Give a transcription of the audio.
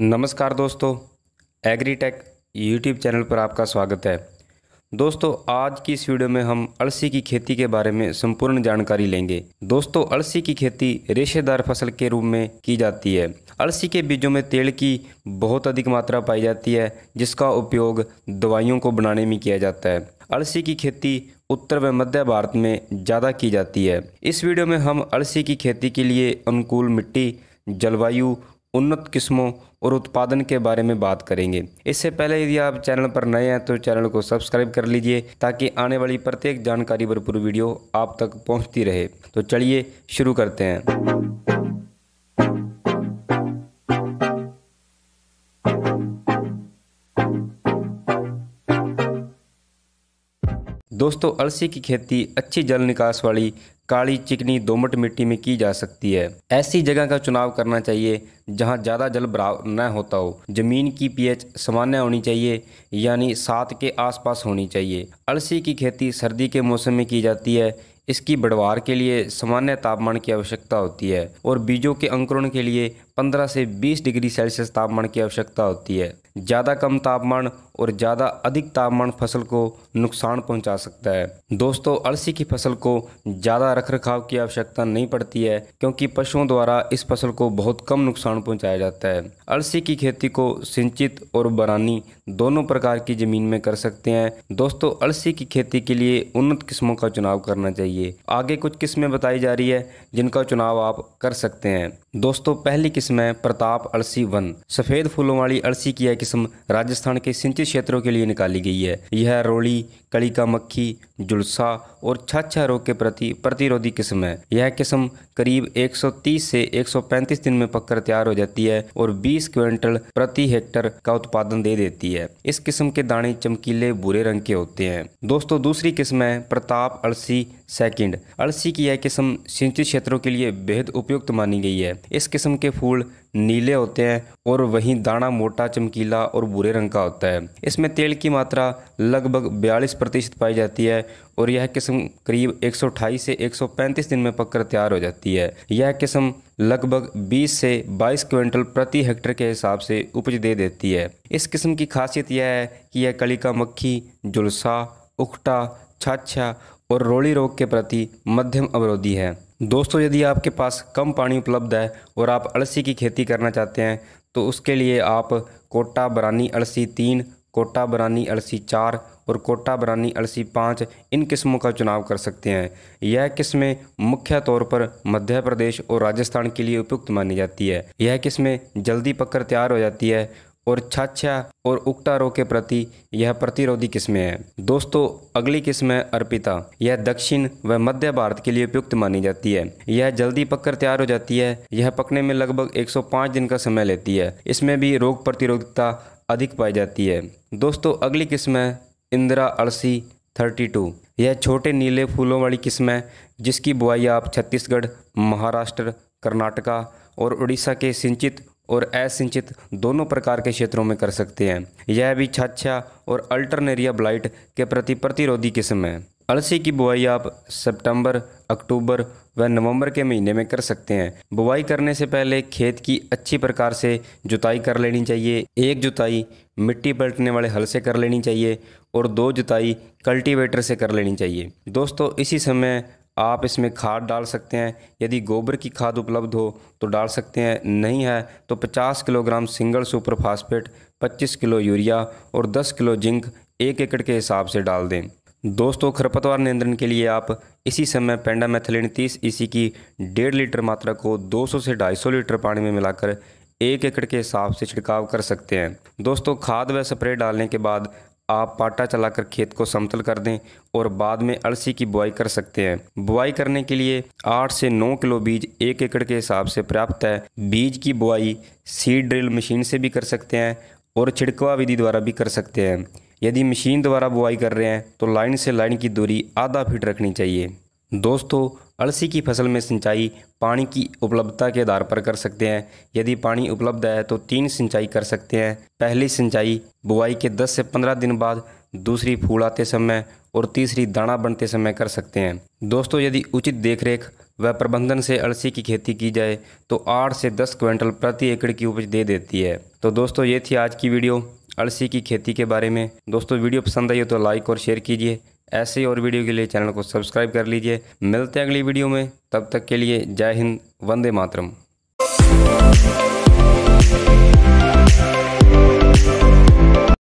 नमस्कार दोस्तों agritech YouTube channel पर आपका स्वागत है दोस्तों आज की इस वीडियो में हम अलसी की खेती के बारे में संपूर्ण जानकारी लेंगे दोस्तों अलसी की खेती रेशेदार फसल के रूप में की जाती है अलसी के बीजों में तेल की बहुत अधिक मात्रा पाई जाती है जिसका उपयोग दवाइयों को बनाने में किया जाता है अलसी की खेती उत्तर व मध्य भारत में ज़्यादा की जाती है इस वीडियो में हम अलसी की खेती के लिए अनुकूल मिट्टी जलवायु उन्नत किस्मों और उत्पादन के बारे में बात करेंगे इससे पहले यदि आप चैनल पर नए हैं तो चैनल को सब्सक्राइब कर लीजिए ताकि आने वाली प्रत्येक जानकारी भरपूर वीडियो आप तक पहुंचती रहे तो चलिए शुरू करते हैं दोस्तों अलसी की खेती अच्छी जल निकास वाली काली चिकनी दोमट मिट्टी में की जा सकती है ऐसी जगह का चुनाव करना चाहिए जहां ज़्यादा जल भराव न होता हो ज़मीन की पीएच सामान्य होनी चाहिए यानी सात के आसपास होनी चाहिए अलसी की खेती सर्दी के मौसम में की जाती है इसकी बढ़वार के लिए सामान्य तापमान की आवश्यकता होती है और बीजों के अंकुरण के लिए 15 से 20 डिग्री सेल्सियस तापमान की आवश्यकता होती है ज़्यादा कम तापमान और ज़्यादा अधिक तापमान फसल को नुकसान पहुंचा सकता है दोस्तों अलसी की फसल को ज़्यादा रखरखाव की आवश्यकता नहीं पड़ती है क्योंकि पशुओं द्वारा इस फसल को बहुत कम नुकसान पहुंचाया जाता है अलसी की खेती को सिंचित और बरानी दोनों प्रकार की ज़मीन में कर सकते हैं दोस्तों अलसी की खेती के लिए उन्नत किस्मों का चुनाव करना चाहिए आगे कुछ किस्में बताई जा रही है जिनका चुनाव आप कर सकते हैं दोस्तों पहली किस्म है प्रताप अलसी वन सफ़ेद फूलों वाली अलसी की यह किस्म राजस्थान के सिंचित क्षेत्रों के लिए निकाली गई है यह रोली कलिका मक्खी जुलसा और छाछा रोग के प्रति प्रतिरोधी किस्म है यह किस्म करीब 130 से 135 दिन में पककर तैयार हो जाती है और 20 क्विंटल प्रति हेक्टर का उत्पादन दे देती है इस किस्म के दाने चमकीले बुरे रंग के होते हैं दोस्तों दूसरी किस्म है प्रताप अलसी सेकंड अलसी की यह किस्म सिंचित क्षेत्रों के लिए बेहद उपयुक्त मानी गई है इस किस्म के फूल नीले होते हैं और वहीं दाना मोटा चमकीला और भूरे रंग का होता है इसमें तेल की मात्रा लगभग बयालीस प्रतिशत पाई जाती है और यह किस्म करीब 128 से 135 दिन में पककर तैयार हो जाती है यह किस्म लगभग 20 से 22 क्विंटल प्रति हेक्टर के हिसाब से उपज दे देती है इस किस्म की खासियत यह है कि यह कलिका मक्खी जुलसा उखटा छाछा और रोड़ी रोग के प्रति मध्यम अवरोधी है दोस्तों यदि आपके पास कम पानी उपलब्ध है और आप अलसी की खेती करना चाहते हैं तो उसके लिए आप कोटा बरानी अलसी तीन कोटा बरानी अलसी चार और कोटा बरानी अलसी पाँच इन किस्मों का चुनाव कर सकते हैं यह किस्में मुख्य तौर पर मध्य प्रदेश और राजस्थान के लिए उपयुक्त मानी जाती है यह किस्में जल्दी पककर तैयार हो जाती है और छाछा और रोग के प्रति यह प्रतिरोधी किस्में हैं दोस्तों अगली किस्म है अर्पिता यह दक्षिण व मध्य भारत के लिए उपयुक्त मानी जाती है यह जल्दी पककर तैयार हो जाती है यह पकने में लगभग 105 दिन का समय लेती है इसमें भी रोग प्रतिरोधकता अधिक पाई जाती है दोस्तों अगली किस्म है इंदिरा अलसी थर्टी यह छोटे नीले फूलों वाली किस्म है जिसकी बुआई आप छत्तीसगढ़ महाराष्ट्र कर्नाटका और उड़ीसा के सिंचित और असिंचित दोनों प्रकार के क्षेत्रों में कर सकते हैं यह भी छाछा और अल्टरनेरिया ब्लाइट के प्रति प्रतिरोधी किस्म है अलसी की बुआई आप सितंबर, अक्टूबर व नवंबर के महीने में कर सकते हैं बुआई करने से पहले खेत की अच्छी प्रकार से जुताई कर लेनी चाहिए एक जुताई मिट्टी पलटने वाले हल से कर लेनी चाहिए और दो जुताई कल्टीवेटर से कर लेनी चाहिए दोस्तों इसी समय आप इसमें खाद डाल सकते हैं यदि गोबर की खाद उपलब्ध हो तो डाल सकते हैं नहीं है तो 50 kilogram single super phosphate 25 kilo urea और 10 किलो जिंक एक एकड़ के हिसाब से डाल दें दोस्तों खरपतवार नियंत्रण के लिए आप इसी समय पेंडामेथिलीन तीस ईसी e की डेढ़ लीटर मात्रा को 200 से 250 लीटर पानी में मिलाकर एक एकड़ के हिसाब से छिड़काव कर सकते हैं दोस्तों खाद व स्प्रे डालने के बाद आप पाटा चलाकर खेत को समतल कर दें और बाद में अलसी की बुआई कर सकते हैं बुआई करने के लिए 8 से 9 किलो बीज एक एकड़ के हिसाब से पर्याप्त है बीज की बुआई सीड ड्रिल मशीन से भी कर सकते हैं और छिड़कवा विधि द्वारा भी कर सकते हैं यदि मशीन द्वारा बुआई कर रहे हैं तो लाइन से लाइन की दूरी आधा फीट रखनी चाहिए दोस्तों अलसी की फसल में सिंचाई पानी की उपलब्धता के आधार पर कर सकते हैं यदि पानी उपलब्ध है तो तीन सिंचाई कर सकते हैं पहली सिंचाई बुआई के 10 से 15 दिन बाद दूसरी फूल आते समय और तीसरी दाना बनते समय कर सकते हैं दोस्तों यदि उचित देखरेख व प्रबंधन से अलसी की खेती की जाए तो 8 से 10 क्विंटल प्रति एकड़ की उपज दे देती है तो दोस्तों ये थी आज की वीडियो अलसी की खेती के बारे में दोस्तों वीडियो पसंद आई हो तो लाइक और शेयर कीजिए ऐसे ही और वीडियो के लिए चैनल को सब्सक्राइब कर लीजिए मिलते हैं अगली वीडियो में तब तक के लिए जय हिंद वंदे मातरम